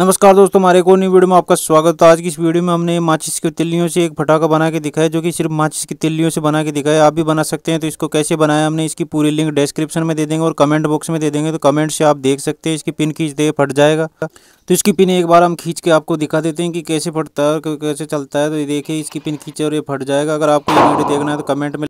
नमस्कार दोस्तों हमारे को न्यू वीडियो में आपका स्वागत है तो आज की इस वीडियो में हमने माचिस की तिल्लियों से एक फटाखा बना के दिखाया जो कि सिर्फ माचिस की तिल्लियों से बना के दिखाया आप भी बना सकते हैं तो इसको कैसे बनाया हमने इसकी पूरी लिंक डिस्क्रिप्शन में दे देंगे और कमेंट बॉक्स में दे देंगे तो कमेंट से आप देख सकते हैं इसकी पिन खींच दे फट जाएगा तो इसकी पिन एक बार हम खींच के आपको दिखा देते हैं कि कैसे फटता है और कैसे चलता है तो ये देखिए इसकी पिन खींचे और ये फट जाएगा अगर आपको ये वीडियो देखना है तो कमेंट में